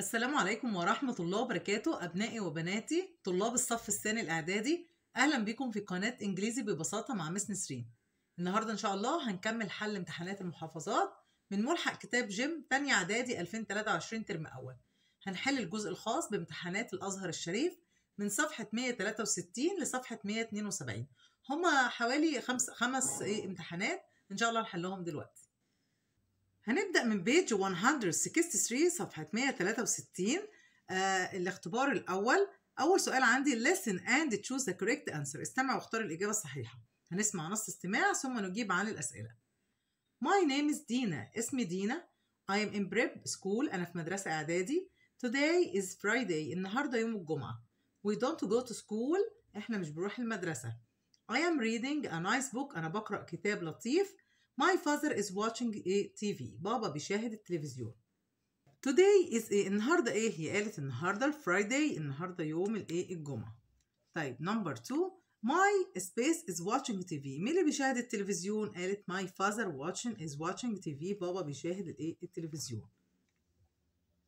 السلام عليكم ورحمة الله وبركاته أبنائي وبناتي طلاب الصف الثاني الإعدادي أهلا بكم في قناة إنجليزي ببساطة مع مس نسرين النهاردة إن شاء الله هنكمل حل امتحانات المحافظات من ملحق كتاب جيم تاني إعدادي 2023 ترم أول هنحل الجزء الخاص بامتحانات الأزهر الشريف من صفحة 163 لصفحة 172 هما حوالي خمس, خمس إيه امتحانات إن شاء الله هنحلهم دلوقتي هنبدأ من بيج 163 صفحة 163 آه الاختبار الأول أول سؤال عندي listen and choose the correct answer استمع واختار الإجابة الصحيحة هنسمع نص استماع ثم نجيب عن الأسئلة My name is Dina اسمي دينا I am in prep school أنا في مدرسة إعدادي Today is Friday النهاردة يوم الجمعة We don't go to school إحنا مش بنروح المدرسة I am reading a nice book أنا بقرأ كتاب لطيف My father is watching a TV. بابا بيشاهد التلفزيون. Today is a النهاردة ايه؟ هي قالت النهاردة الفرايداي النهاردة يوم الايه؟ الجمعة. طيب number two my space is watching TV. مين اللي بيشاهد التلفزيون؟ قالت my father watching is watching TV. بابا بيشاهد الايه؟ التلفزيون.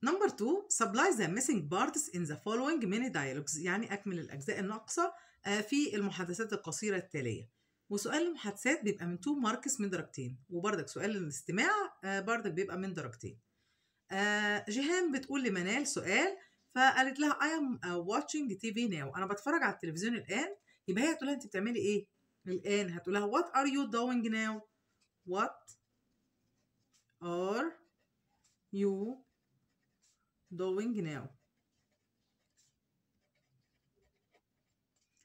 Number two, supply the missing parts in the following mini dialogues يعني أكمل الأجزاء الناقصة آه، في المحادثات القصيرة التالية. وسؤال المحادثات بيبقى من تو ماركس من درجتين وبرضك سؤال الاستماع آه، بردك بيبقى من درجتين آه، جيهان بتقول لمنال سؤال فقالت لها I am آه، watching TV now أنا بتفرج على التلفزيون الآن يبقى هي هتقول لها أنت بتعملي إيه الآن هتقول لها what are you doing now what are you doing now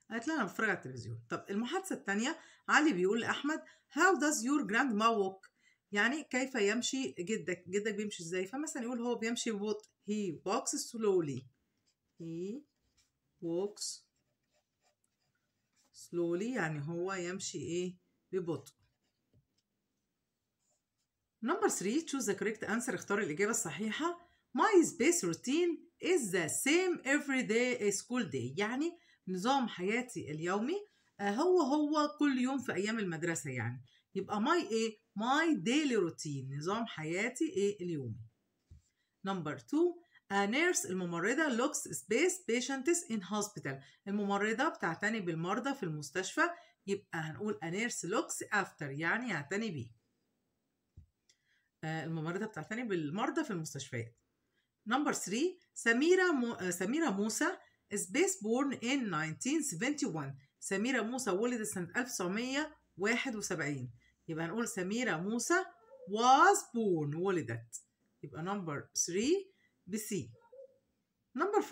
قالت لها انا بتفرج على التلفزيون طب المحادثه الثانيه علي بيقول لاحمد هاو داز يور جراند ما ووك يعني كيف يمشي جدك جدك بيمشي ازاي فمثلا يقول هو بيمشي ببطء هي ووكس سلولي هي ووكس سلولي يعني هو يمشي ايه ببطء نمبر 3 choose the correct answer اختار الإجابة الصحيحة my space routine is the same every day school day يعني نظام حياتي اليومي آه، هو هو كل يوم في ايام المدرسه يعني يبقى my ايه my daily routine نظام حياتي ايه اليومي number two A nurse الممرضة looks space patients in hospital الممرضة بتعتني بالمرضى في المستشفى يبقى هنقول a nurse looks after يعني يعتني بيه آه، الممرضة بتعتني بالمرضى في المستشفيات نمبر 3 سميرة مو... سميرة موسى is best born in 1971 سميرة موسى ولدت سنة 1971 يبقى نقول سميرة موسى was born ولدت يبقى نمبر 3 بسي نمبر 4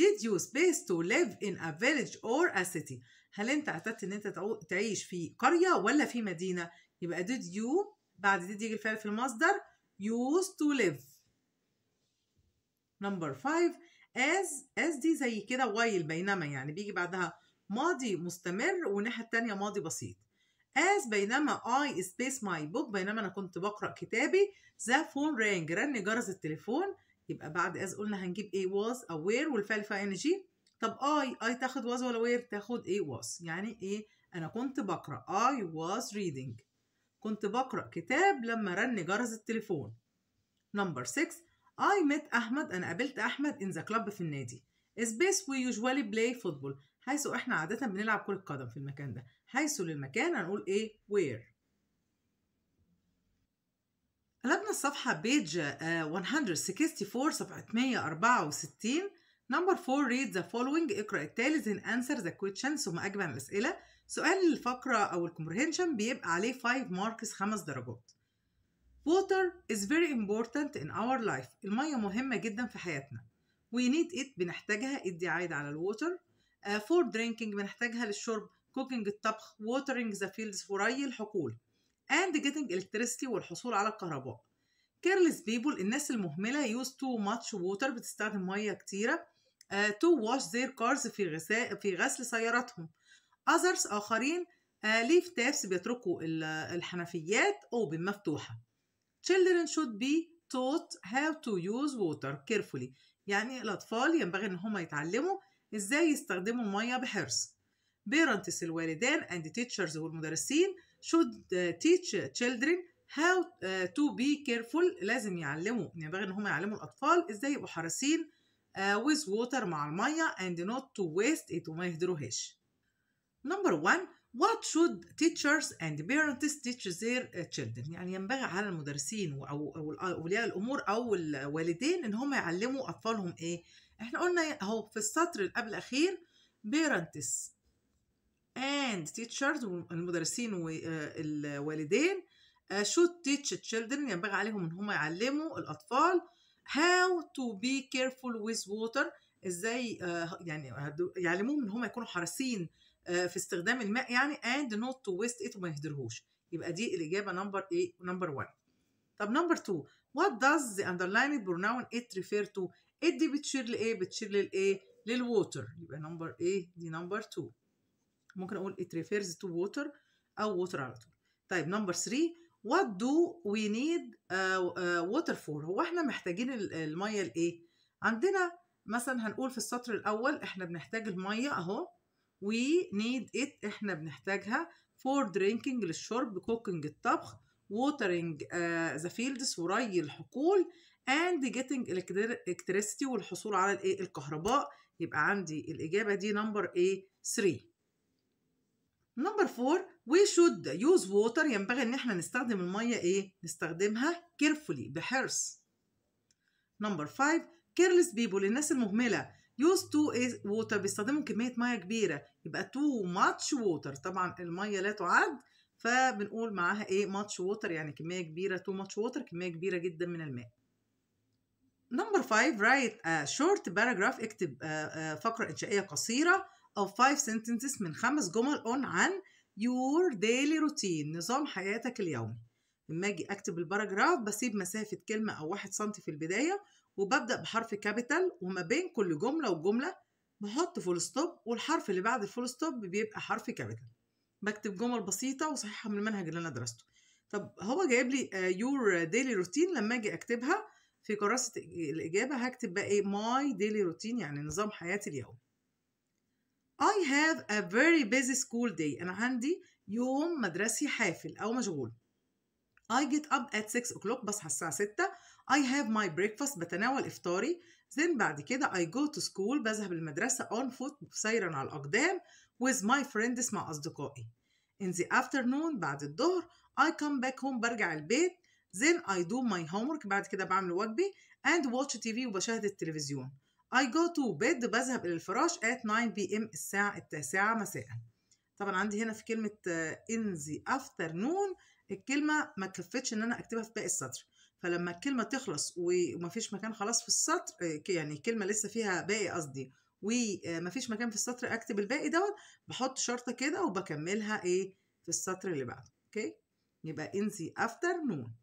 did you space to live in a village or a city هل انت اعتدت ان انت تعيش في قرية ولا في مدينة يبقى did you بعد did يجي الفعل في المصدر used to live نمبر 5 as as دي زي كده while بينما يعني بيجي بعدها ماضي مستمر والناحية التانية ماضي بسيط as بينما I space my book بينما أنا كنت بقرأ كتابي the phone rang رن جرس التليفون يبقى بعد as قلنا هنجيب a was أو where والفعل فيها ing طب I I تاخد was ولا where تاخد a was يعني ايه أنا كنت بقرأ I was reading كنت بقرأ كتاب لما رن جرس التليفون number 6 I met أحمد أنا قابلت أحمد in the club في النادي A space we usually play football حيث إحنا عادة بنلعب كرة قدم في المكان ده حيث للمكان هنقول إيه where قلبنا الصفحة بيج 164 صفحة 164 نمبر 4 read the following اقرأ التالي then answer the question ثم أجب عن الأسئلة سؤال الفقرة أو الكومبريهنشن بيبقى عليه 5 ماركس 5 درجات Water is very important in our life. المية مهمة جدا في حياتنا. We need it بنحتاجها ادي عايد على الووتر. Uh, for drinking بنحتاجها للشرب. Cooking الطبخ. Watering the fields وري الحقول. And getting electricity والحصول على الكهرباء. Careless people الناس المهملة use too much water بتستخدم مية كتيرة. Uh, to wash their cars في غسل في غسل سياراتهم. Others آخرين uh, leave taps بيتركوا الحنفيات open مفتوحة. children should be taught how to use water carefully يعني الأطفال ينبغي إن هم يتعلموا إزاي يستخدموا مية بحرص parents الوالدان and teachers والمدرسين should teach children how uh, to be careful لازم يعلموا ينبغي إن هم يعلموا الأطفال إزاي يبقوا حريصين uh, with water مع المية and not to waste it وما يهدروهاش number one What should teachers and parents teach their uh, children يعني ينبغي على المدرسين أو أولياء الأمور أو الوالدين إن هم يعلموا أطفالهم إيه إحنا قلنا أهو في السطر اللي قبل الأخير parents and teachers المدرسين والوالدين آه، آه، should teach children ينبغي عليهم إن هم يعلموا الأطفال how to be careful with water ازاي آه، يعني يعلموهم ان هم يكونوا حريصين آه، في استخدام الماء يعني and not to waste it وما يهدرهوش يبقى دي الاجابه نمبر ايه نمبر 1 طب نمبر 2 what does the underlying pronoun it refer to it دي بتشير لايه بتشير للايه للووتر يبقى نمبر ايه دي نمبر 2 ممكن اقول it refers to water او water على طول طيب نمبر 3 what do we need uh, uh, water for هو احنا محتاجين الميه لايه عندنا مثلا هنقول في السطر الاول احنا بنحتاج الميه اهو وي نيد ات احنا بنحتاجها فور درينكينج للشرب كوكينج الطبخ ووترينج ذا فيلدز وري الحقول اند جيتنج الكتريستي والحصول على الايه الكهرباء يبقى عندي الاجابه دي نمبر ايه 3 نمبر 4 وي شود يوز ووتر ينبغي ان احنا نستخدم الميه ايه نستخدمها كيرفولي بحرص نمبر 5 كيرلس بيبول الناس المهمله يوز تو ووتر إيه بيستخدموا كميه ميه كبيره يبقى تو ماتش ووتر طبعا الميه لا تعد فبنقول معاها ايه ماتش ووتر يعني كميه كبيره تو ماتش ووتر كميه كبيره جدا من الماء نمبر 5 رايت شورت باراجراف اكتب آه، آه، فقرة إنشائية قصيرة أو 5 سنتنسز من خمس جمل اون عن يور ديلي روتين نظام حياتك اليومي لما أجي أكتب الباراجراف بسيب مسافة كلمة أو واحد سنتي في البداية وببدأ بحرف كابيتال وما بين كل جملة وجملة بحط فول ستوب والحرف اللي بعد الفول ستوب بيبقى حرف كابيتال بكتب جمل بسيطة وصحيحة من المنهج اللي أنا درسته طب هو جايب لي يور ديلي روتين لما أجي أكتبها في كراسة الإجابة هكتب بقى إيه ماي ديلي روتين يعني نظام حياتي اليومي I have a very busy school day أنا عندي يوم مدرسي حافل أو مشغول I get up at 6 o'clock بصحى الساعة 6 I have my breakfast بتناول إفطاري then بعد كده I go to school بذهب المدرسة on foot سيرا على الأقدام with my friends مع أصدقائي in the afternoon بعد الظهر I come back home برجع البيت then I do my homework بعد كده بعمل واجبي and watch TV وبشاهد التلفزيون I go to bed بذهب إلى الفراش at 9 p.m. الساعة التاسعة مساء طبعا عندي هنا في كلمة آه، in the afternoon الكلمة ما كفتش إن أنا أكتبها في باقي السطر فلما الكلمة تخلص ومفيش مكان خلاص في السطر آه، يعني الكلمة لسه فيها باقي قصدي ومفيش آه، مكان في السطر اكتب الباقي دوت بحط شرطة كده وبكملها ايه في السطر اللي بعده اوكي يبقى انسي افتر نون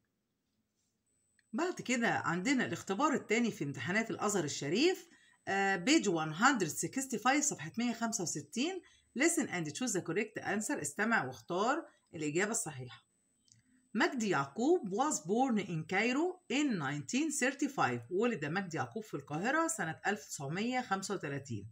بعد كده عندنا الاختبار الثاني في امتحانات الازهر الشريف بيج آه، 165 صفحة 165 listen and choose the correct answer استمع واختار الإجابة الصحيحة مجدي يعقوب was born in Cairo in 1935 ولد مجدي يعقوب في القاهرة سنة 1935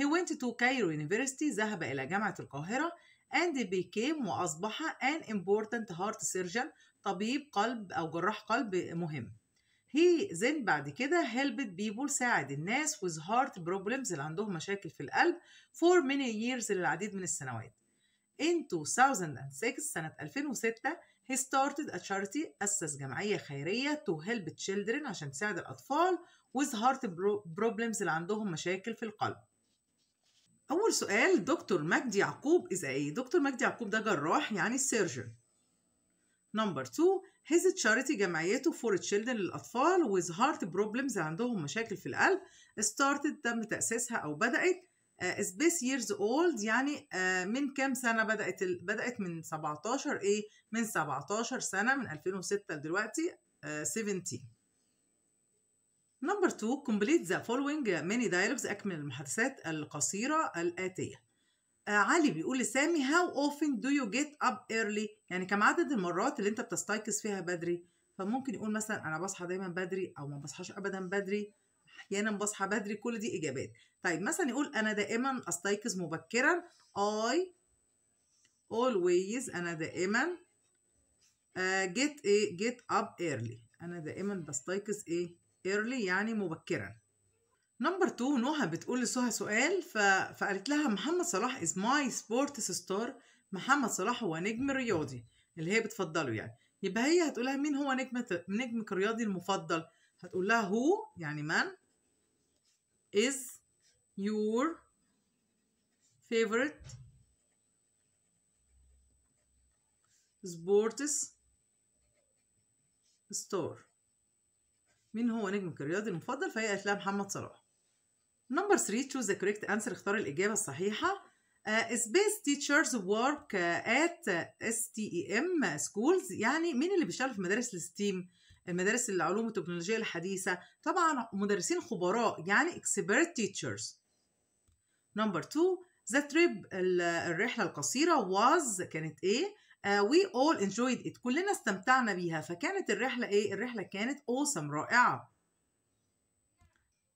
He went to Cairo University ذهب إلى جامعة القاهرة and became وأصبح an important heart surgeon طبيب قلب أو جراح قلب مهم He then بعد كده helped people ساعد الناس with heart problems اللي عندهم مشاكل في القلب for many years للعديد من السنوات. In 2006 سنة 2006 He started a charity أسس جمعية خيرية to help children عشان تساعد الأطفال with heart problems اللي عندهم مشاكل في القلب أول سؤال دكتور مجدي يعقوب إذا أي دكتور مجدي يعقوب ده جراح يعني السيرجن نمبر 2 his charity جمعيته for children للأطفال with heart problems عندهم مشاكل في القلب started تم تأسيسها أو بدأت سبيس ييرز اولد يعني آه، من كام سنه بدات بدات من 17 ايه من 17 سنه من 2006 لدلوقتي 17 نمبر 2 complete the following many dialogues اكمل المحادثات القصيره الاتيه آه، علي بيقول لسامي how often do you get up early يعني كم عدد المرات اللي انت بتستيقظ فيها بدري فممكن يقول مثلا انا بصحى دايما بدري او ما بصحاش ابدا بدري احيانا بصحى بدري كل دي اجابات طيب مثلا يقول انا دائما استيقظ مبكرا I always انا دائما آه، get ايه get up early انا دائما بستيقظ ايه early يعني مبكرا نمبر 2 نهى بتقول لسهى سؤال ف... فقالت لها محمد صلاح از ماي سبورتس ستار محمد صلاح هو نجم رياضي اللي هي بتفضله يعني يبقى هي هتقول لها مين هو نجم نجمك الرياضي المفضل هتقول لها هو يعني من is your favorite sports store مين هو نجمك الرياضي المفضل فهي قالت لها محمد صلاح نمبر 3 choose the correct answer اختار الإجابة الصحيحة uh, space teachers work at STEM schools يعني مين اللي بيشتغل في مدارس الستيم؟ المدارس العلوم والتكنولوجيا الحديثة طبعا مدرسين خبراء يعني expert teachers number two the trip الرحلة القصيرة was كانت ايه uh, we all enjoyed it كلنا استمتعنا بيها فكانت الرحلة ايه الرحلة كانت awesome رائعة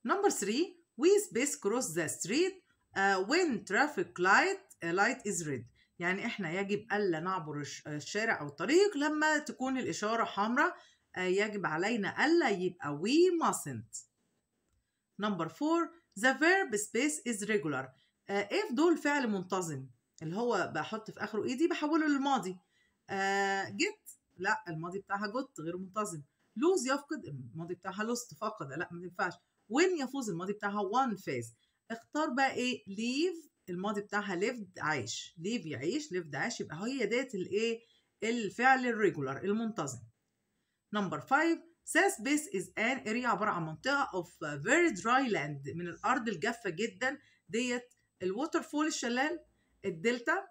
number three we space cross the street uh, when traffic light uh, light is red يعني احنا يجب الا نعبر الشارع او الطريق لما تكون الاشاره حمراء آه، يجب علينا ألا يبقى we mustn't number four the verb space is regular آه، if دول فعل منتظم اللي هو بحط في آخره إيدي e بحوله للماضي جت؟ آه، لا الماضي بتاعها جت غير منتظم لوز يفقد الماضي بتاعها لوست فقد لا ما ينفعش. وين يفوز الماضي بتاعها وان فاز. اختار بقى ايه ليف الماضي بتاعها lived عايش ليف يعيش lived عايش يبقى هي ديت الايه الفعل الريجولار المنتظم نمبر 5 ساس بيس از ان اريا عباره عن منطقه اوف فيري دراي لاند من الارض الجافه جدا ديت الووتر فول الشلال الدلتا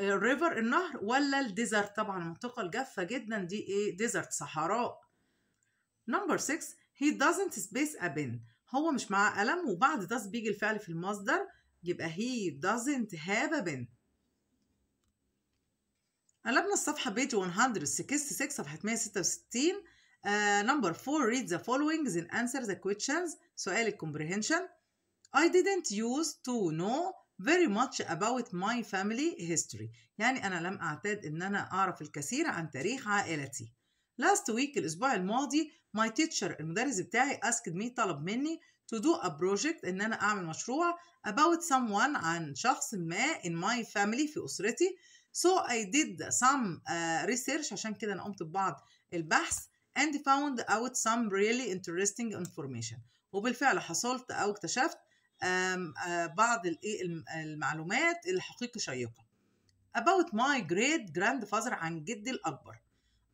الريفر النهر ولا الديزرت طبعا المنطقه الجافه جدا دي ايه ديزرت صحراء نمبر 6 he doesn't space a pen هو مش معاه قلم وبعد does بيجي الفعل في المصدر يبقى he doesn't have a بنت قلبنا الصفحة page 166 صفحة 166 Uh, number 4 read the following then answer the questions سؤال comprehension I didn't use to know very much about my family history يعني أنا لم أعتاد أن أنا أعرف الكثير عن تاريخ عائلتي last week الأسبوع الماضي my teacher المدرس بتاعي asked me طلب مني to do a project أن أنا أعمل مشروع about someone عن شخص ما in my family في أسرتي So I did some uh, research عشان كده أنا قمت ببعض البحث and found out some really interesting information وبالفعل حصلت أو اكتشفت um, uh, بعض إيه، المعلومات الحقيقة شيقة about my great grandfather عن جدي الأكبر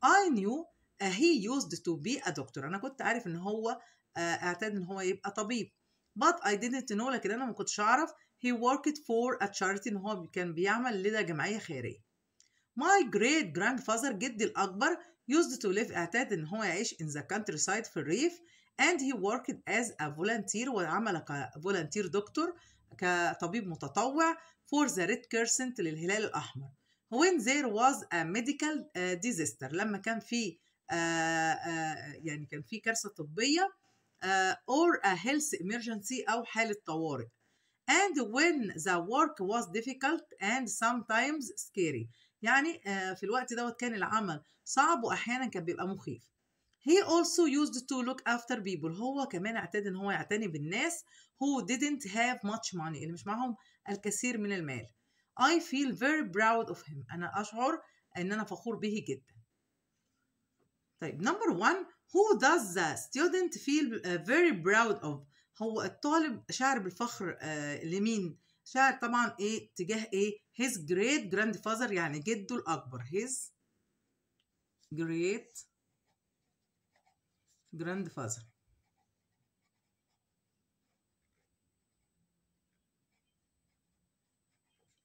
I knew uh, he used to be a doctor أنا كنت عارف إن هو uh, اعتاد إن هو يبقى طبيب but I didn't know لكن أنا ما كنتش أعرف he worked for a charity ان هو كان بيعمل لدى جمعية خيرية my great grandfather جدي الأكبر used to live اعتاد ان هو يعيش in the countryside في الريف and he worked as a volunteer وعمل كفولنتير دكتور كطبيب متطوع for the Red Crescent للهلال الأحمر when there was a medical disaster لما كان في يعني كان في كارثة طبية or a health emergency أو حالة طوارئ and when the work was difficult and sometimes scary يعني في الوقت دوت كان العمل صعب واحيانا كان بيبقى مخيف he also used to look after people هو كمان اعتاد ان هو يعتني بالناس who didn't have much money اللي مش معاهم الكثير من المال I feel very proud of him انا اشعر ان انا فخور به جدا طيب number one who does the student feel very proud of هو الطالب شعر بالفخر آه، لمين؟ شعر طبعا ايه تجاه ايه؟ his great grandfather يعني جده الاكبر his great grandfather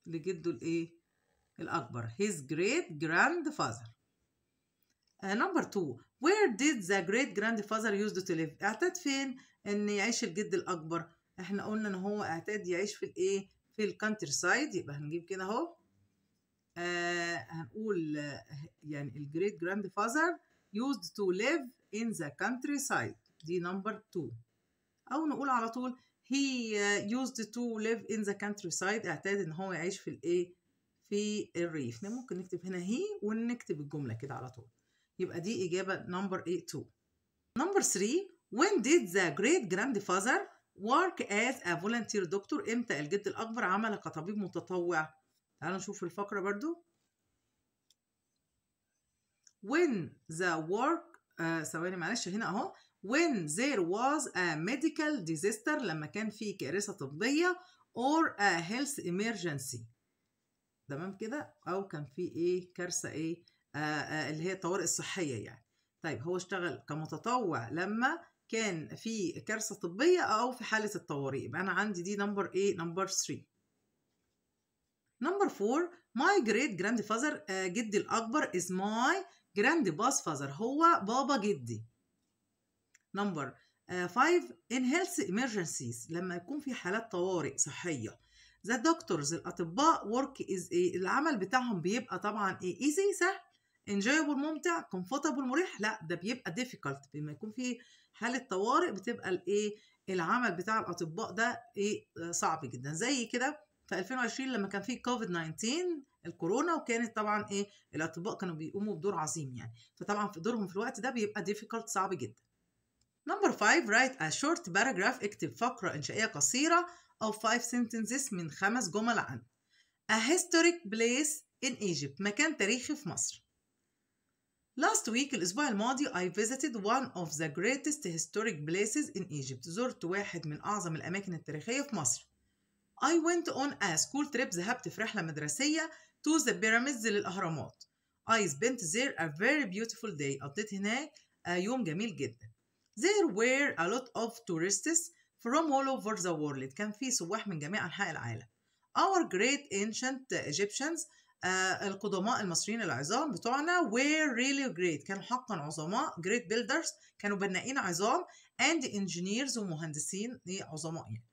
لجده الايه؟ الاكبر his great grandfather آه نمبر 2 Where did the great grandfather used to live؟ اعتاد فين ان يعيش الجد الاكبر؟ احنا قلنا ان هو اعتاد يعيش في الايه؟ في الكانتر سايد يبقى هنجيب كده اهو آه هنقول يعني الجريت جراند فاذر used to live in the country سايد دي نمبر 2 او نقول على طول he uh, used to live in the country سايد اعتاد ان هو يعيش في الايه في الريف ممكن نكتب هنا هي ونكتب الجمله كده على طول يبقى دي إجابة نمبر 2 نمبر 3 when did the great grandfather work as a volunteer doctor امتى الجد الأكبر عمل كطبيب متطوع تعالوا نشوف الفقرة برضو when the work آه، ثواني معلش هنا اهو when there was a medical disaster لما كان في كارثة طبية or a health emergency تمام كده او كان في ايه كارثة ايه آه، آه، اللي هي الطوارئ الصحيه يعني طيب هو اشتغل كمتطوع لما كان في كارثه طبيه او في حاله الطوارئ يبقى انا عندي دي نمبر ايه نمبر 3 نمبر 4 ماي جريت جراند فازر آه، جدي الاكبر از ماي جراند باس فازر هو بابا جدي نمبر 5 ان هيلث ايمرجنسيز لما يكون في حالات طوارئ صحيه ذا دكتورز الاطباء ورك از ايه العمل بتاعهم بيبقى طبعا ايه ايزي سهل enjoyable ممتع comfortable مريح لا ده بيبقى difficult بما يكون في حاله طوارئ بتبقى الايه العمل بتاع الاطباء ده ايه صعب جدا زي كده في 2020 لما كان في كوفيد 19 الكورونا وكانت طبعا ايه الاطباء كانوا بيقوموا بدور عظيم يعني فطبعا في دورهم في الوقت ده بيبقى difficult صعب جدا نمبر 5 write a short paragraph اكتب فقره انشائيه قصيره او 5 sentences من خمس جمل عن a historic place in Egypt مكان تاريخي في مصر Last week الأسبوع الماضي I visited one of the greatest historic places in Egypt زرت واحد من أعظم الأماكن التاريخية في مصر I went on a school trip ذهبت في رحلة مدرسية to the pyramids للأهرامات I spent there a very beautiful day قضيت هناك يوم جميل جدا There were a lot of tourists from all over the world كان في سواح من جميع أنحاء العالم Our great ancient Egyptians آه، القدماء المصريين العظام بتوعنا were really great كانوا حقا عظماء great builders كانوا بنائين عظام and engineers ومهندسين عظماء يعني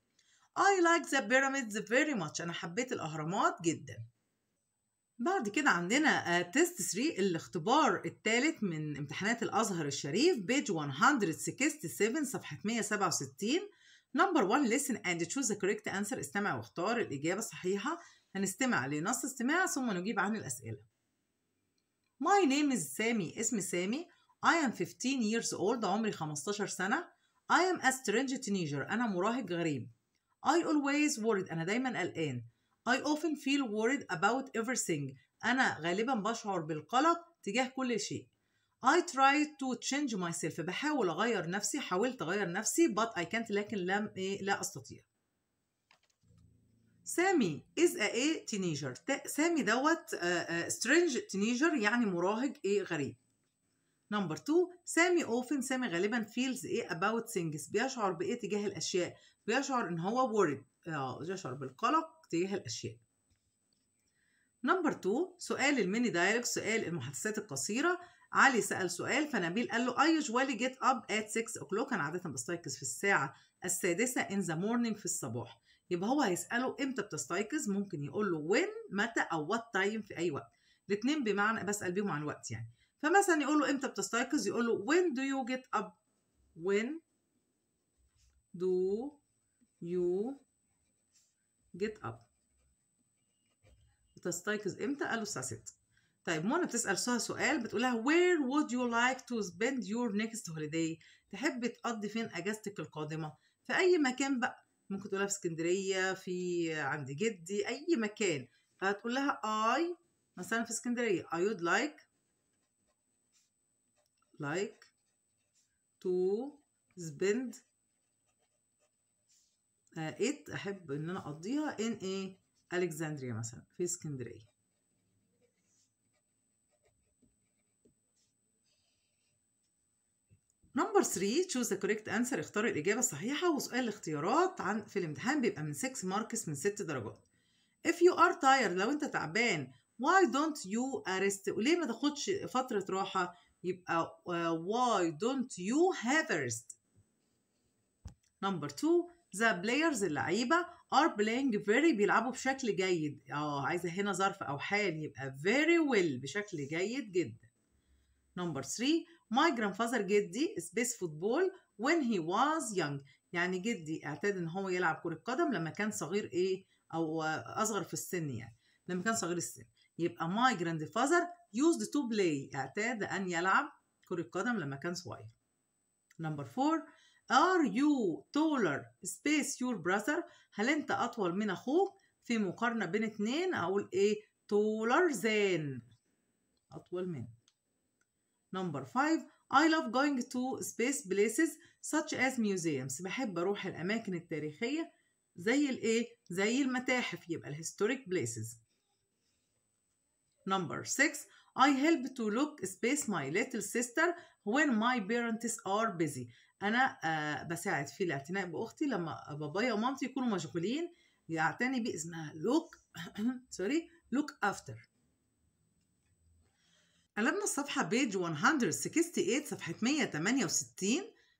I like the pyramids very much أنا حبيت الأهرامات جدا بعد كده عندنا تيست آه، 3 الاختبار الثالث من امتحانات الأزهر الشريف بيج 167 صفحة 167 نمبر 1 listen and choose the correct answer استمع واختار الإجابة الصحيحة هنستمع لنص استماع ثم نجيب عن الأسئلة My name is Sammy اسمي سامي I am 15 years old عمري 15 سنة I am a strange teenager أنا مراهق غريب I always worried أنا دايما قلقان I often feel worried about everything أنا غالبا بشعر بالقلق تجاه كل شيء I try to change myself بحاول أغير نفسي حاولت أغير نفسي but I can't لكن لم إيه لا أستطيع سامي از ا ايه تينيجر سامي دوت سترينج آه، تينيجر آه، يعني مراهق ايه غريب نمبر 2 سامي اوفن سامي غالبا فيلز ايه اباوت ثينجز بيشعر بايه تجاه الاشياء بيشعر ان هو worried آه، بيشعر يشعر بالقلق تجاه الاشياء نمبر 2 سؤال الميني دايلوج سؤال المحادثات القصيره علي سال سؤال فنبيل قال له اي usually جيت اب ات 6 o'clock انا عاده بستيقظ في الساعه السادسه in the morning في الصباح يبقى هو هيساله امتى بتستيقظ ممكن يقول له وين متى او وات تايم في اي وقت الاثنين بمعنى بسال بيهم عن الوقت يعني فمثلا يقول له امتى بتستيقظ يقول له وين دو يو جيت اب وين دو يو جيت اب بتستيقظ امتى قال له الساعه 6 طيب منى بتسال سها سؤال بتقول لها وير وود يو لايك تو سبيند يور نيكست هوليداي؟ تحب تقضي فين اجازتك القادمه في اي مكان بقى ممكن تقولها في اسكندريه في عند جدي اي مكان فهتقول لها I مثلا في اسكندريه I would like like to spend آه، it احب ان انا اقضيها in ايه الكسندريا مثلا في اسكندريه نمبر 3 تشوز ذا كوريكت انسر اختار الاجابه الصحيحه وسؤال الاختيارات عن في الامتحان بيبقى من 6 ماركس من 6 درجات if you are tired لو انت تعبان why don't you rest وليه ما تاخدش فتره راحه يبقى uh, why don't you have a rest نمبر 2 ذا بلايرز اللعيبه are playing very بيلعبوا بشكل جيد اه عايزه هنا ظرف او حال يبقى very well بشكل جيد جدا نمبر 3 My grandfather جدي space football when he was young يعني جدي اعتاد ان هو يلعب كرة قدم لما كان صغير ايه او اصغر في السن يعني لما كان صغير السن يبقى my grandfather used to play اعتاد ان يلعب كرة قدم لما كان صغير number four are you taller space your brother هل انت اطول من اخوك في مقارنة بين اتنين اقول ايه taller than أطول من Number 5 I love going to space places such as museums بحب أروح الأماكن التاريخية زي الإيه؟ زي المتاحف يبقى الهيستوريك places Number 6 I help to look space my little sister when my parents are busy أنا آه بساعد في الاعتناء بأختي لما بابايا ومامتي يكونوا مشغولين يعتني بيه اسمها look sorry look after قلبنا الصفحة بيج 168 صفحة 168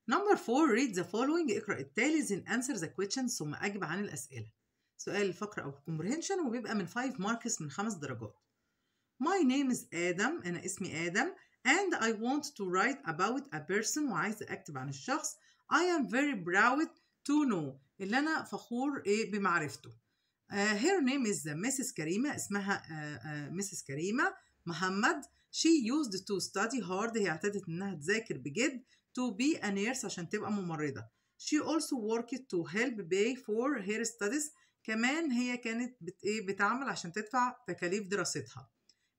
نمبر 4 read the following اقرأ التالي then answer the questions ثم أجب عن الأسئلة سؤال الفقرة أو comprehension وبيبقى من 5 marks من 5 درجات My name is Adam أنا اسمي آدم and I want to write about a person وعايز أكتب عن الشخص I am very proud to know اللي أنا فخور إيه بمعرفته uh, Her name is Mrs. كريمة اسمها uh, uh, Mrs. كريمة محمد she used to study hard هي اعتادت انها تذاكر بجد to be a nurse عشان تبقى ممرضة she also worked to help pay for her studies كمان هي كانت بت ايه بتعمل عشان تدفع تكاليف دراستها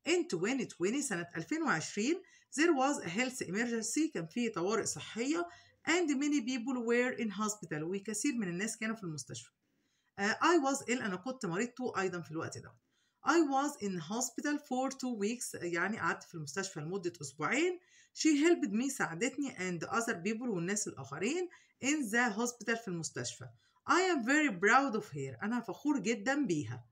in 2020 سنة 2020 there was a health emergency كان في طوارئ صحية and many people were in hospital وكثير من الناس كانوا في المستشفى uh, I was ill أنا كنت مريض too أيضا في الوقت ده I was in hospital for two weeks يعني قعدت في المستشفى لمدة أسبوعين she helped me ساعدتني and other people والناس الآخرين in the hospital في المستشفى I am very proud of her أنا فخور جدا بيها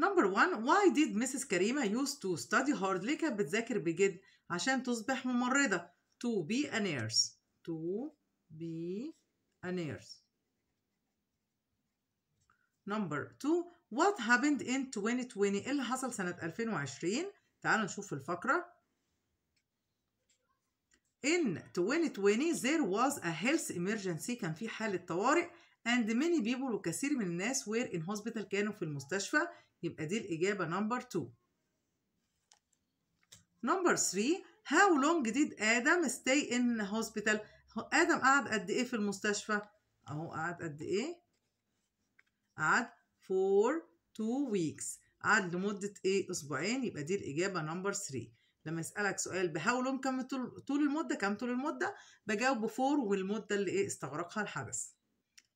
Number one why did Mrs. Karima used to study hard ليه كانت بتذاكر بجد عشان تصبح ممرضة to be a nurse to be a nurse Number two What happened in 2020 ايه اللي حصل سنة 2020 تعالوا نشوف الفقرة In 2020 there was a health emergency كان في حالة طوارئ and many people وكثير من الناس were in hospital كانوا في المستشفى يبقى دي الإجابة number 2 number 3 how long did Adam stay in hospital آدم قعد قد إيه في المستشفى أهو قعد قد إيه قعد for two weeks قعد لمدة ايه اسبوعين يبقى دي الاجابة نمبر 3 لما يسألك سؤال بحاولهم كم طول المدة كم طول المدة بجاوبه for والمدة اللي ايه استغرقها الحدث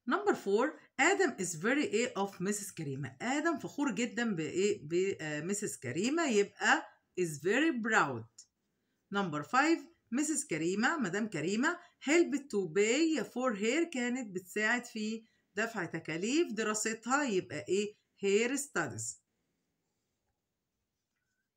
نمبر 4 ادم از فيري ايه اوف مسز كريمه ادم فخور جدا بايه بمسز كريمه يبقى از فيري براود نمبر 5 مسز كريمه مدام كريمه هيلبت تو باي فور هير كانت بتساعد في دفع تكاليف دراستها يبقى إيه هير ستاديز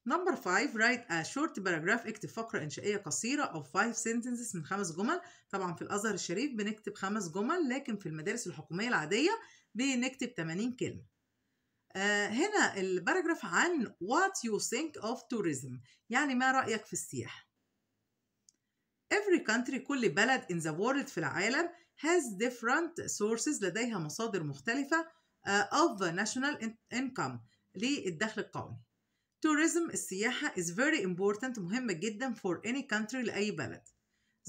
Number 5 write a short paragraph اكتب فقرة إنشائية قصيرة أو 5 sentences من خمس جمل طبعا في الأزهر الشريف بنكتب خمس جمل لكن في المدارس الحكومية العادية بنكتب 80 كلمة آه هنا الباراجراف عن what you think of tourism يعني ما رأيك في السياحة Every country كل بلد in the world في العالم has different sources لديها مصادر مختلفة of national income للدخل القومي. Tourism السياحة is very important مهمة جدا for any country لأي بلد.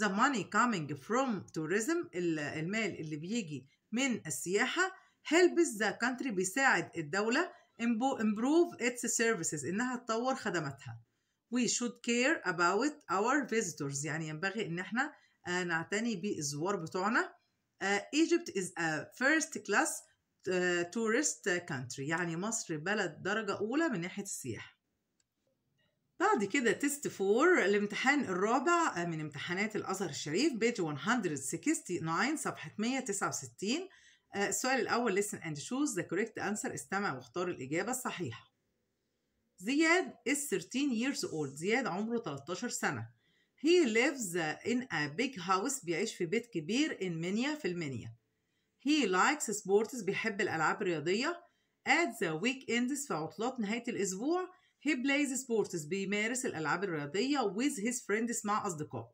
The money coming from tourism المال اللي بيجي من السياحة helps the country بيساعد الدولة improve its services إنها تطور خدماتها. We should care about our visitors يعني ينبغي إن احنا نعتني بالزوار بتوعنا Uh, Egypt is a first class uh, tourist country يعني مصر بلد درجة أولى من ناحية السياحة بعد كده تيست 4 الامتحان الرابع آه، من امتحانات الأزهر الشريف بيج 169 صفحة 169 السؤال الأول listen and choose the correct answer استمع واختار الإجابة الصحيحة زياد is 13 years old زياد عمره 13 سنة He lives in a big house بيعيش في بيت كبير in Minya في المنيا. He likes sports بيحب الألعاب الرياضية. At the weekends في عطلات نهاية الأسبوع he plays sports بيمارس الألعاب الرياضية with his friends مع أصدقائه.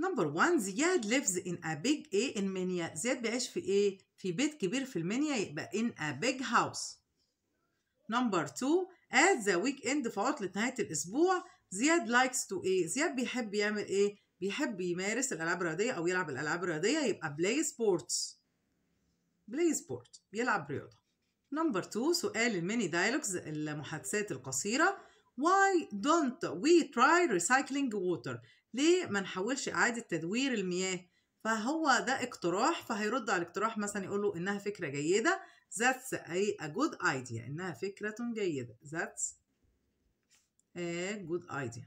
Number one زياد lives in a big A in Minya. زياد بيعيش في إيه؟ في بيت كبير في المنيا يبقى in a big house. Number two at the weekend في عطلة نهاية الأسبوع زياد لايكس تو ايه زياد بيحب يعمل ايه بيحب يمارس الالعاب الرياضيه او يلعب الالعاب الرياضيه يبقى بلاي سبورتس بلاي سبورت بيلعب رياضه نمبر 2 سؤال الميني دايلوجز المحادثات القصيره why don't we try recycling water ليه ما نحاولش اعاده تدوير المياه فهو ده اقتراح فهيرد على الاقتراح مثلا يقول له انها فكره جيده that's a good idea انها فكره جيده that's a good idea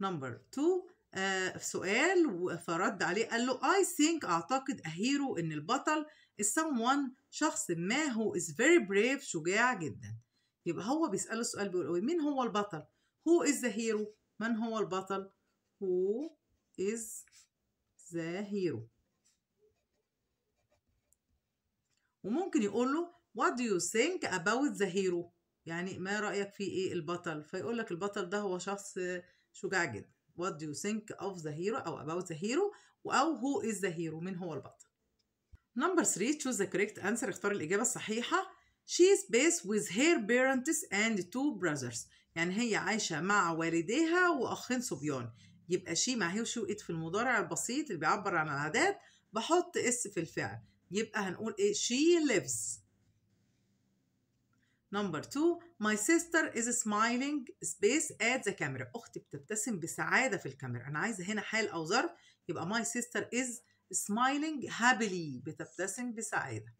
number two آه في سؤال فرد عليه قال له I think أعتقد أهيرو إن البطل is someone شخص ما هو is very brave شجاع جدا يبقى هو بيسأله السؤال بيقول مين هو البطل who is the hero من هو البطل who is the hero وممكن يقول له What do you think about the hero يعني ما رأيك في إيه البطل فيقول لك البطل ده هو شخص شجاع جدا What do you think of the hero أو about the hero أو who is the hero من هو البطل Number three choose the correct answer اختار الإجابة الصحيحة She is based with her parents and two brothers يعني هي عايشة مع والديها وأخين صبيان يبقى شي مع هي وشو إت في المضارع البسيط اللي بيعبر عن العادات بحط اس في الفعل يبقى هنقول ايه she lives نمبر 2 my sister is smiling space at the camera اختي بتبتسم بسعاده في الكاميرا انا عايزه هنا حال او ظرف يبقى my sister is smiling happily بتبتسم بسعاده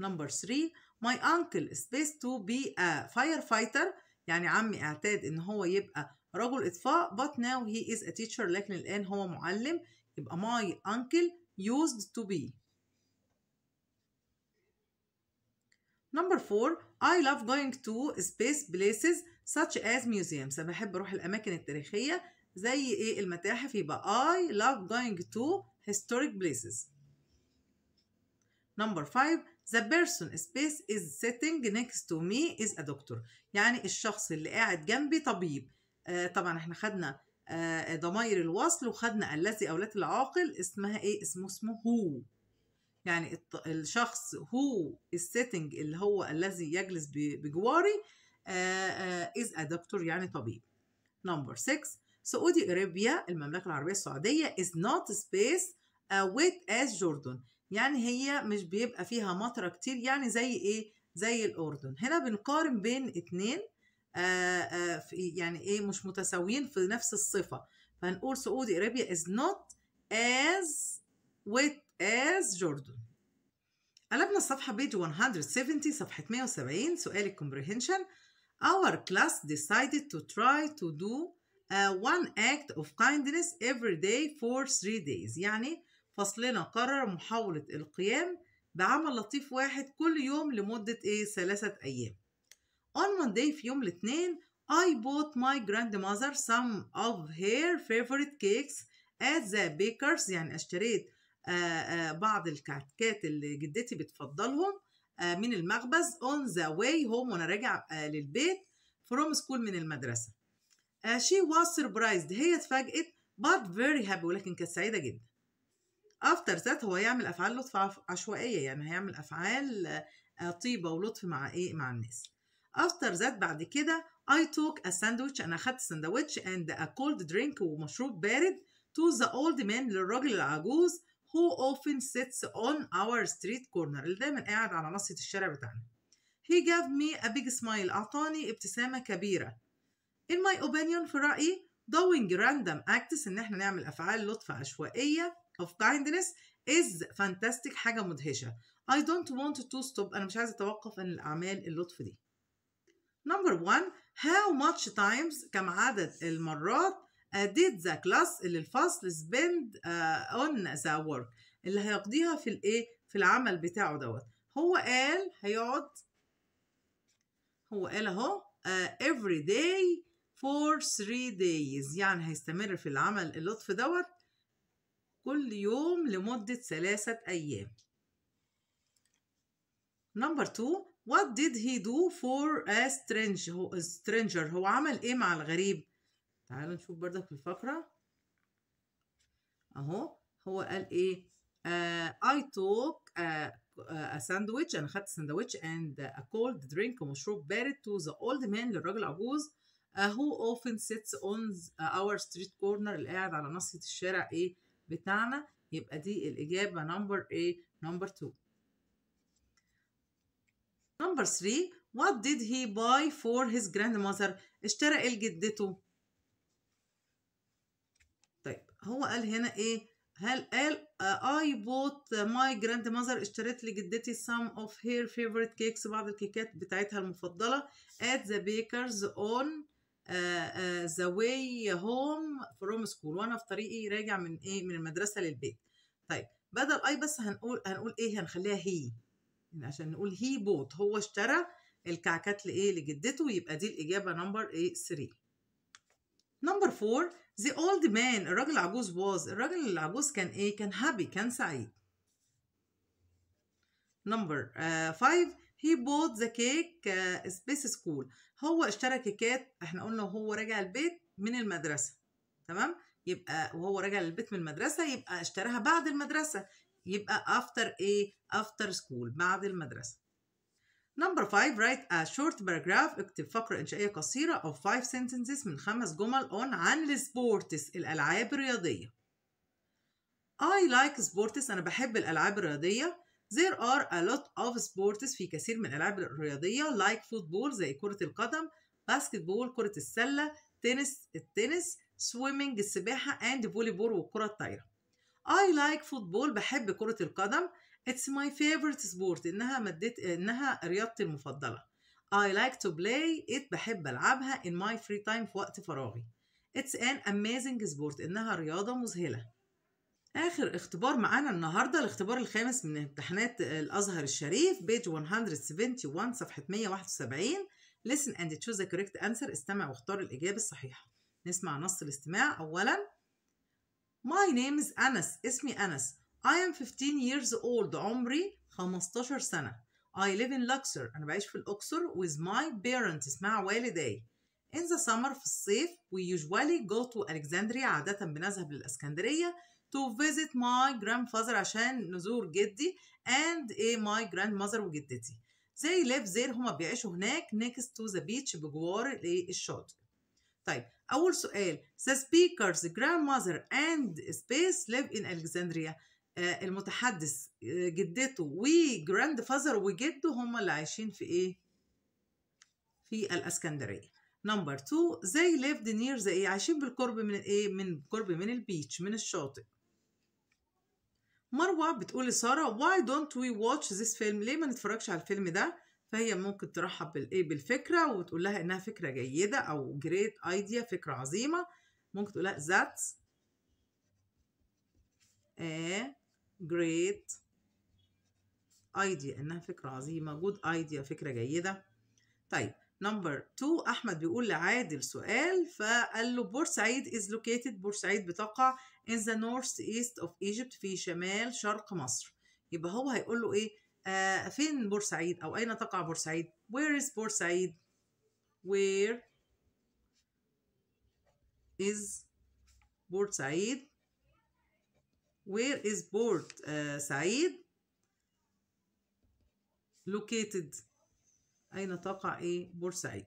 نمبر 3 my uncle is supposed to be a firefighter يعني عمي اعتاد ان هو يبقى رجل اطفاء but now he is a teacher لكن الان هو معلم يبقى my uncle used to be number 4 I love going to space places such as museums أنا بحب أروح الأماكن التاريخية زي إيه المتاحف يبقى I love going to historic places Number 5 The person space is sitting next to me is a doctor يعني الشخص اللي قاعد جنبي طبيب آه طبعا احنا خدنا آه ضماير الوصل وخدنا الذي أولات العاقل اسمها ايه اسمه اسمه هو يعني الشخص هو السيتنج اللي هو الذي يجلس بجواري از ا دكتور يعني طبيب نمبر 6 سعودي أريبيا المملكة العربية السعودية از نوت سبيس ويت از جوردن يعني هي مش بيبقى فيها مطرة كتير يعني زي إيه زي الأردن هنا بنقارن بين اتنين آآ آه، آآ آه، يعني إيه مش متساويين في نفس الصفة فهنقول سعودي أريبيا از نوت از ويت as Jordan قلبنا الصفحة page 170 صفحة 170 سؤال الكومبريهنشن Our class decided to try to do uh, one act of kindness every day for three days يعني فصلنا قرر محاولة القيام بعمل لطيف واحد كل يوم لمدة إيه ثلاثة أيام On Monday في يوم الاثنين I bought my grandmother some of her favorite cakes at the bakers يعني اشتريت آه، آه، بعض الكعكات اللي جدتي بتفضلهم آه، من المخبز on the way home وانا راجع للبيت from school من المدرسه she was surprised هي اتفاجئت but very happy ولكن كانت سعيده جدا after that هو يعمل افعال لطف عشوائيه يعني هيعمل افعال طيبه ولطف مع ايه مع الناس after that بعد كده I took a sandwich أنا أخدت ساندويتش and a cold drink ومشروب بارد to the old man للراجل العجوز who often sits on our street corner اللي دايما قاعد على ناصية الشارع بتاعنا he gave me a big smile أعطاني ابتسامة كبيرة in my opinion في رأيي doing random acts إن احنا نعمل أفعال لطف عشوائية of kindness is fantastic حاجة مدهشة I don't want to stop أنا مش عايزة أتوقف عن الأعمال اللطف دي Number one how much times كم عدد المرات آه، did the class اللي الفصل spend uh, on the work اللي هيقضيها في الايه في العمل بتاعه دوت هو قال هيقعد هو قال اهو uh, every day for three days يعني هيستمر في العمل اللطف دوت كل يوم لمدة ثلاثة أيام نمبر 2 what did he do for a stranger هو عمل إيه مع الغريب تعالوا نشوف بردك الفقرة اهو هو قال ايه اي توك ساندويتش انا خدت ساندويتش اند ا كولد درينك ومشروب بارد تو ذا اولد مان للراجل العجوز هو اوفن سيتس اون اور ستريت كورنر اللي قاعد على ناصيه الشارع ايه بتاعنا يبقى دي الاجابه نمبر ايه نمبر 2 نمبر 3 what did he buy for his grandmother اشترى ايه لجدته هو قال هنا ايه هل قال اي بوت ماي جراند ماذر اشتريت لجدتي سام اوف هير فيفورت كيكس بعض الكيكات بتاعتها المفضله ات ذا بيكرز اون ذا واي هوم فروم سكول وانا في طريقي راجع من ايه من المدرسه للبيت طيب بدل اي بس هنقول هنقول ايه هنخليها هي عشان نقول هي بوت هو اشترى الكعكات لايه لجدته يبقى دي الاجابه نمبر ايه 3 نمبر 4 the old man الراجل العجوز was الراجل العجوز كان ايه كان happy كان سعيد نمبر 5 آه، he bought the cake uh, space school هو اشترى كيكات احنا قلنا وهو راجع البيت من المدرسه تمام يبقى وهو راجع البيت من المدرسه يبقى اشتراها بعد المدرسه يبقى after ايه after school بعد المدرسه نمبر 5 write a short paragraph اكتب فقرة إنشائية قصيرة أو 5 sentences من خمس جمل on عن السبورتس الألعاب الرياضية I like sports أنا بحب الألعاب الرياضية There are a lot of sports في كثير من الألعاب الرياضية like football زي كرة القدم basketball كرة السلة تنس التنس swimming السباحة and volleyball والكرة الطايرة I like football بحب كرة القدم It's my favorite sport إنها مدت إنها رياضتي المفضلة. I like to play it بحب ألعبها in my free time في وقت فراغي. It's an amazing sport إنها رياضة مذهلة. آخر اختبار معانا النهاردة الاختبار الخامس من امتحانات الأزهر الشريف بيج 171 صفحة 171 Listen and choose the correct answer استمع واختار الإجابة الصحيحة. نسمع نص الاستماع أولا My name is Anas اسمي أنس I am 15 years old عمري 15 سنة I live in Luxor أنا بعيش في الأقصر with my parents مع والدي. in the summer في الصيف we usually go to Alexandria عادة بنذهب للإسكندرية to visit my grandfather عشان نزور جدي and my grandmother وجدتي they live there هما بيعيشوا هناك next to the beach بجوار الشاطئ طيب أول سؤال the speakers grandmother and space live in Alexandria آه، المتحدث آه، جدته وجراند فازر وجده هم اللي عايشين في ايه في الاسكندريه نمبر 2 زي ليفد نير زي ايه عايشين بالقرب من الايه من قرب من البيتش من الشاطئ مروة بتقول لسارة why don't we watch this film ليه ما نتفرجش على الفيلم ده فهي ممكن ترحب بالايه بالفكرة وتقول لها انها فكرة جيدة او great idea فكرة عظيمة ممكن تقول لها ذاتس great idea انها فكره عظيمه good idea فكره جيده طيب نمبر 2 احمد بيقول لعادل سؤال فقال له بورسعيد is located بورسعيد بتقع in the north east of Egypt في شمال شرق مصر يبقى هو هيقول له ايه آه فين بورسعيد او اين تقع بورسعيد where is بورسعيد where is بورسعيد Where is Port آه، سعيد located أين تقع إيه بورسعيد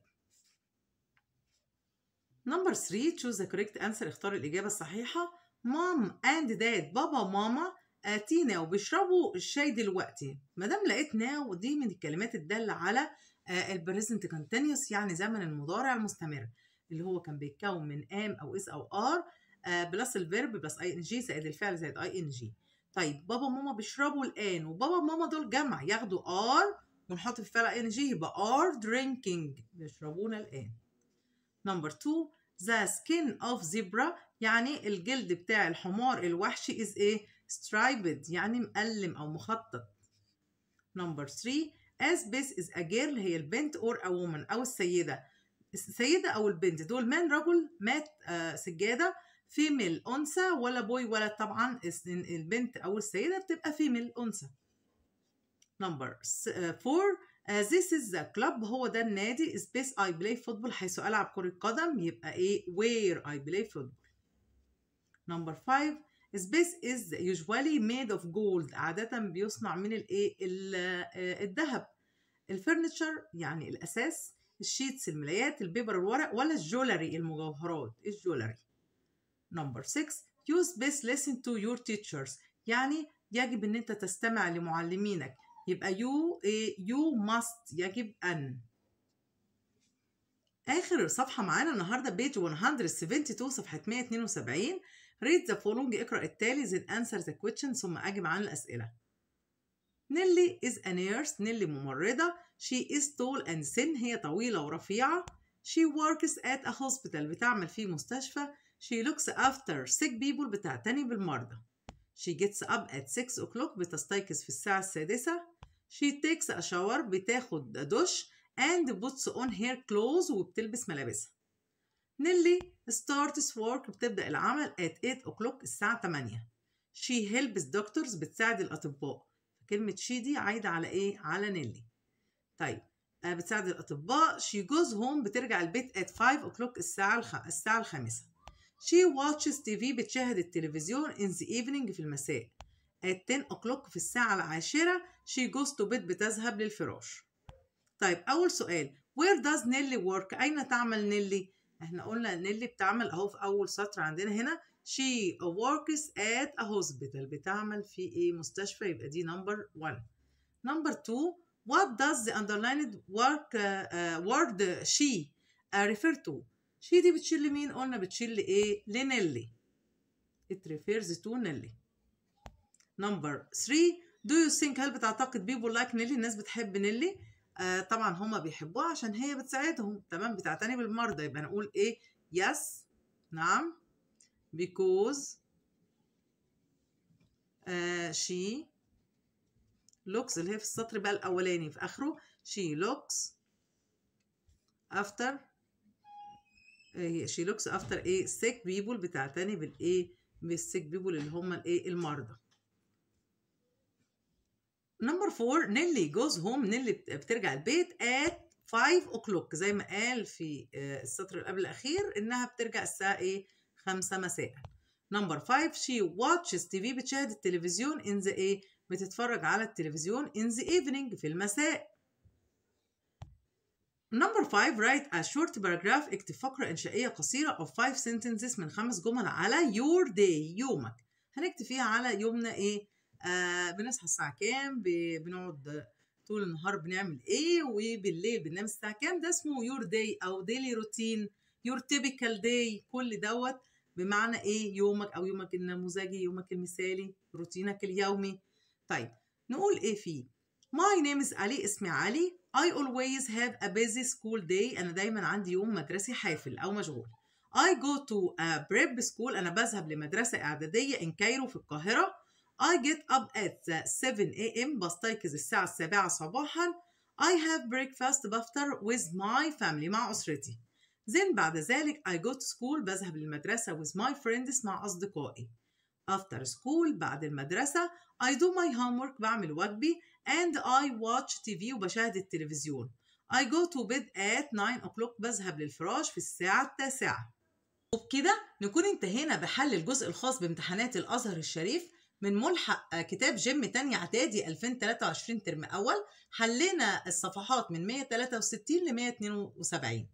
Number 3 choose the correct answer اختار الإجابة الصحيحة mom and dad بابا وماما اتينا وبيشربوا الشاي دلوقتي ما دام لقيت ناو دي من الكلمات الدالة على آه، البريزنت كونتينوس يعني زمن المضارع المستمر اللي هو كان بيتكون من ام او اس او ار آه، بلس الفيرب بلس اي ان جي زائد الفعل زائد اي ان جي طيب بابا وماما بيشربوا الان وبابا وماما دول جمع ياخدوا ار ونحط في فعل اي ان جي يبقى ار درينكينج بيشربون الان نمبر 2 ذا سكين اوف زيبرا يعني الجلد بتاع الحمار الوحشي از ايه سترايبد يعني مقلم او مخطط نمبر 3 as بيس از ا جيرل هي البنت اور ا وومن او السيده السيده او البنت دول مان رجل مات آه سجاده فيميل انثى ولا بوي ولا طبعا البنت او السيده بتبقى فيميل انثى نمبر 4 آه، آه، this is the club هو ده النادي space I play football حيث ألعب كرة قدم يبقى إيه where I play football number 5 space is usually made of gold عادة بيصنع من الإيه آه، الذهب الفرنتشر يعني الأساس الشيتس الملايات البيبر الورق ولا الجولري المجوهرات الجولري Number 6 use best listen to your teachers يعني يجب ان انت تستمع لمعلمينك يبقى you إيه، you must يجب ان اخر صفحه معانا النهارده بيج 172 صفحه 172 read the following اقرا التالي then answer the question ثم اجب عن الاسئله نيلي is a nurse نيلي ممرضه she is tall and thin هي طويله ورفيعه she works at a hospital بتعمل في مستشفى She looks after sick people بتعتني بالمرضى. She gets up at 6 o'clock بتستيقظ في الساعة السادسة. She takes a shower بتاخد دش and puts on her clothes وبتلبس ملابسها. Nelly starts work بتبدأ العمل at 8 o'clock الساعة 8. She helps doctors بتساعد الأطباء. كلمة she دي عايدة على إيه؟ على نيلي. طيب آه، بتساعد الأطباء she goes home بترجع البيت at 5 o'clock الساعة الخ... الساعة الخامسة. She watches TV بتشاهد التلفزيون in the evening في المساء at 10 o'clock في الساعة العاشرة she goes to bed بتذهب للفراش طيب أول سؤال where does Nelly work أين تعمل نيلي احنا قلنا نيلي بتعمل اهو في أول سطر عندنا هنا she works at a hospital بتعمل في ايه مستشفى يبقى دي number one. number two what does the underlined work uh, uh, word she uh, refer to شي دي بتشيل مين قلنا بتشيل ايه لنيلي it refers to نيلي number 3 do you think هل بتعتقد people like نيلي الناس بتحب نيلي آه طبعا هما بيحبوها عشان هي بتساعدهم تمام بتعتني بالمرضى يبقى نقول ايه yes نعم because شي آه، she looks اللي هي في السطر بقى الاولاني في اخره she looks after شي لوكس افتر ايه سيك بيبول بتعتني بالايه بالسيك بيبول اللي هم الايه المرضى نمبر فور نيلي جوز هوم نيلي بترجع البيت ات 5 اوكلوك زي ما قال في آه، السطر اللي قبل الاخير انها بترجع الساعه ايه 5 مساء نمبر 5 شي واتشز تي في بتشاهد التلفزيون ان ذا ايه بتتفرج على التلفزيون ان ذا ايفنينج في المساء Number 5 write a short paragraph اكتب فقرة إنشائية قصيرة of 5 sentences من خمس جمل على your day يومك هنكتب فيها على يومنا إيه آه بنصحى الساعة كام بنقعد طول النهار بنعمل إيه وبالليل بننام الساعة كام ده اسمه your day أو daily routine your typical day كل دوت بمعنى إيه يومك أو يومك النموذجي يومك المثالي روتينك اليومي طيب نقول إيه فيه My name is علي اسمي علي I always have a busy school day أنا دايما عندي يوم مدرسي حافل أو مشغول I go to a prep school أنا بذهب لمدرسة إعدادية in كايرو في القاهرة I get up at 7 a.m. بستيقظ الساعة السابعة صباحا I have breakfast بفطر with my family مع أسرتي then بعد ذلك I go to school بذهب للمدرسة with my friends مع أصدقائي after school بعد المدرسة I do my homework بعمل واجبي and I watch TV وبشاهد التلفزيون I go to bed at 9 o'clock بذهب للفراش في الساعة التاسعة وبكده نكون انتهينا بحل الجزء الخاص بامتحانات الأزهر الشريف من ملحق كتاب جيم تانية اعدادي 2023 ترم أول حلينا الصفحات من 163 ل 172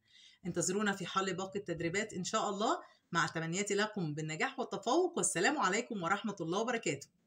انتظرونا في حل باقي التدريبات إن شاء الله مع تمنياتي لكم بالنجاح والتفوق والسلام عليكم ورحمة الله وبركاته